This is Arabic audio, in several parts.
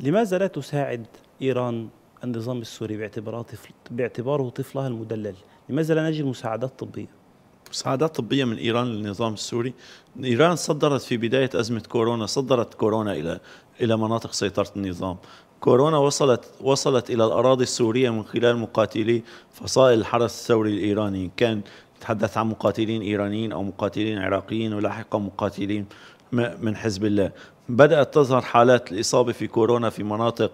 لماذا لا تساعد إيران النظام السوري باعتباره باعتباره طفلها المدلل لماذا لا نجد مساعدات طبية مساعدات طبية من إيران للنظام السوري إيران صدرت في بداية أزمة كورونا صدرت كورونا إلى إلى مناطق سيطرة النظام كورونا وصلت وصلت إلى الأراضي السورية من خلال مقاتلي فصائل الحرس الثوري الإيراني كان نتحدث عن مقاتلين إيرانيين أو مقاتلين عراقيين ولاحقا مقاتلين من حزب الله بدأت تظهر حالات الإصابة في كورونا في مناطق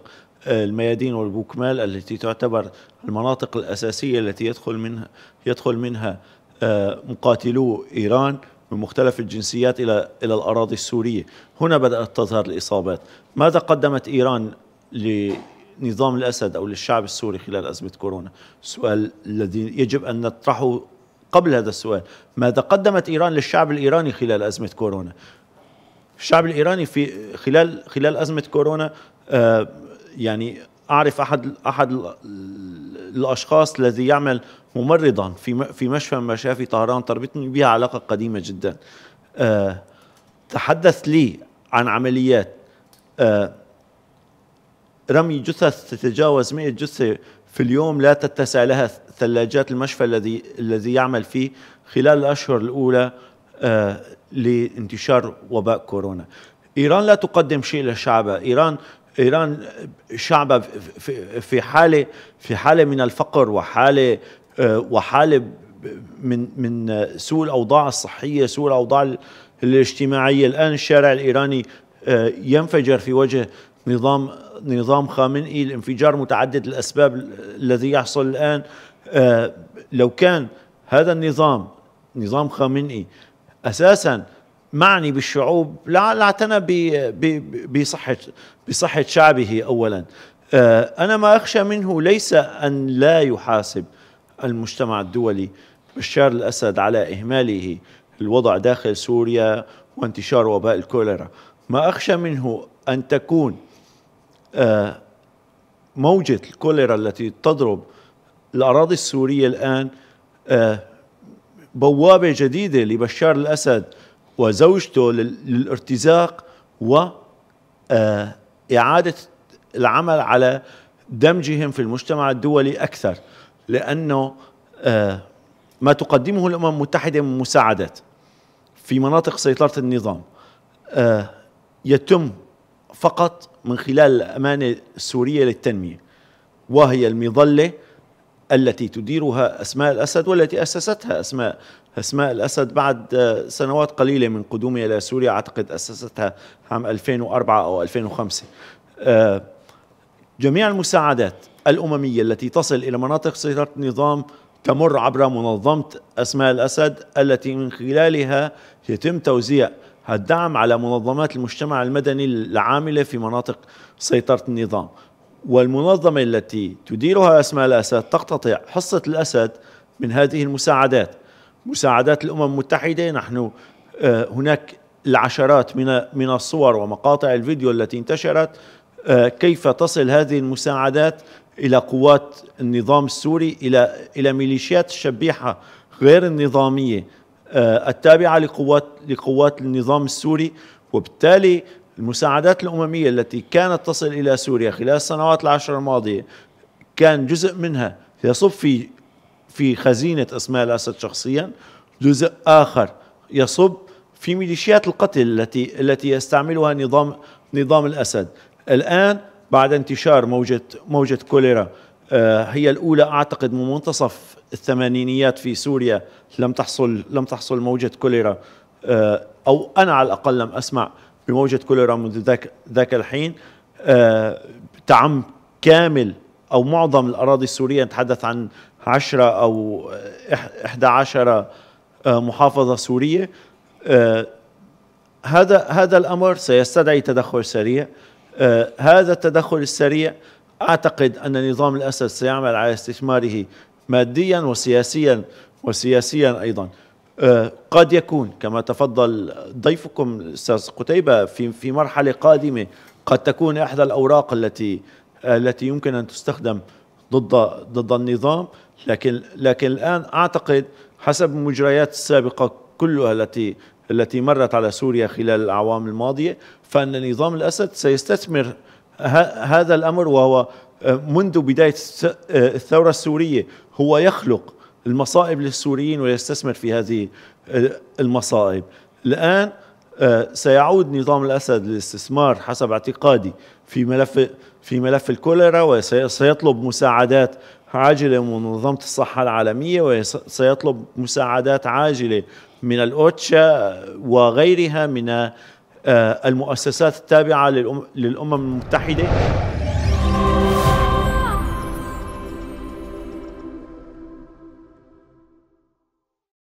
آه، الميادين والبوكمال التي تعتبر المناطق الأساسية التي يدخل منها يدخل منها آه، مقاتلو إيران من مختلف الجنسيات إلى إلى الأراضي السورية هنا بدأت تظهر الإصابات ماذا قدمت إيران لنظام الأسد أو للشعب السوري خلال أزمة كورونا السؤال الذي يجب أن نطرحه قبل هذا السؤال ماذا قدمت إيران للشعب الإيراني خلال أزمة كورونا الشعب الايراني في خلال خلال ازمه كورونا آه، يعني اعرف احد احد الاشخاص الذي يعمل ممرضا في في مشفى من مشافي طهران تربطني بها علاقه قديمه جدا آه، تحدث لي عن عمليات آه، رمي جثث تتجاوز 100 جثه في اليوم لا تتسع لها ثلاجات المشفى الذي الذي يعمل فيه خلال الاشهر الاولى آه، لانتشار وباء كورونا إيران لا تقدم شيء لشعبها إيران إيران شعبها في حالة في حالة من الفقر وحالة آه، وحالة من من سوء الأوضاع الصحية سوء الأوضاع الاجتماعية الآن الشارع الإيراني آه، ينفجر في وجه نظام نظام خامنئي الانفجار متعدد الأسباب الذي يحصل الآن لو كان هذا النظام نظام خامنئي اساسا معني بالشعوب لا لا اعتنى بصحه بصحه شعبه اولا آه، انا ما اخشى منه ليس ان لا يحاسب المجتمع الدولي بشار الاسد على اهماله الوضع داخل سوريا وانتشار وباء الكوليرا ما اخشى منه ان تكون آه، موجه الكوليرا التي تضرب الاراضي السوريه الان آه، بوابة جديدة لبشار الأسد وزوجته للارتزاق وإعادة آه، العمل على دمجهم في المجتمع الدولي أكثر لأنه آه، ما تقدمه الأمم المتحدة من مساعدات في مناطق سيطرة النظام آه، يتم فقط من خلال الأمانة السورية للتنمية وهي المظلة التي تديرها أسماء الأسد والتي أسستها أسماء أسماء الأسد بعد آه، سنوات قليلة من قدومها إلى سوريا أعتقد أسستها عام 2004 أو 2005 آه، جميع المساعدات الأممية التي تصل إلى مناطق سيطرة النظام تمر عبر منظمة أسماء الأسد التي من خلالها يتم توزيع الدعم على منظمات المجتمع المدني العاملة في مناطق سيطرة النظام والمنظمة التي تديرها أسماء الأسد تقتطع حصة الأسد من هذه المساعدات مساعدات الأمم المتحدة نحن آه، هناك العشرات من من الصور ومقاطع الفيديو التي انتشرت آه، كيف تصل هذه المساعدات الى قوات النظام السوري الى الى ميليشيات الشبيحه غير النظاميه آه، التابعه لقوات لقوات النظام السوري وبالتالي المساعدات الأممية التي كانت تصل إلى سوريا خلال السنوات العشر الماضية كان جزء منها يصب في في خزينة إسماعيل أسد شخصيا جزء آخر يصب في ميليشيات القتل التي التي يستعملها نظام نظام الأسد الآن بعد انتشار موجة موجة كوليرا آه، هي الأولى أعتقد من منتصف الثمانينيات في سوريا لم تحصل لم تحصل موجة كوليرا آه، أو أنا على الأقل لم أسمع بموجة كوليرا منذ ذاك, ذاك الحين آه، تعم كامل أو معظم الأراضي السورية نتحدث عن عشرة أو إحدى عشر آه، محافظة سورية آه، هذا هذا الأمر سيستدعي تدخل سريع هذا التدخل السريع أعتقد أن نظام الأسد سيعمل على استثماره ماديا وسياسيا وسياسيا أيضا قد يكون كما تفضل ضيفكم الاستاذ قتيبه في في مرحله قادمه قد تكون احدى الاوراق التي التي يمكن ان تستخدم ضد ضد النظام لكن لكن الان اعتقد حسب المجريات السابقه كلها التي التي مرت على سوريا خلال الاعوام الماضيه فان نظام الاسد سيستثمر هذا الامر وهو منذ بدايه الثوره السوريه هو يخلق المصائب للسوريين ويستثمر في هذه المصائب الآن آه، سيعود نظام الأسد للاستثمار حسب اعتقادي في ملف في ملف الكوليرا وسيطلب مساعدات عاجلة من منظمة الصحة العالمية وسيطلب مساعدات عاجلة من الأوتشا وغيرها من آه، المؤسسات التابعة للأمم المتحدة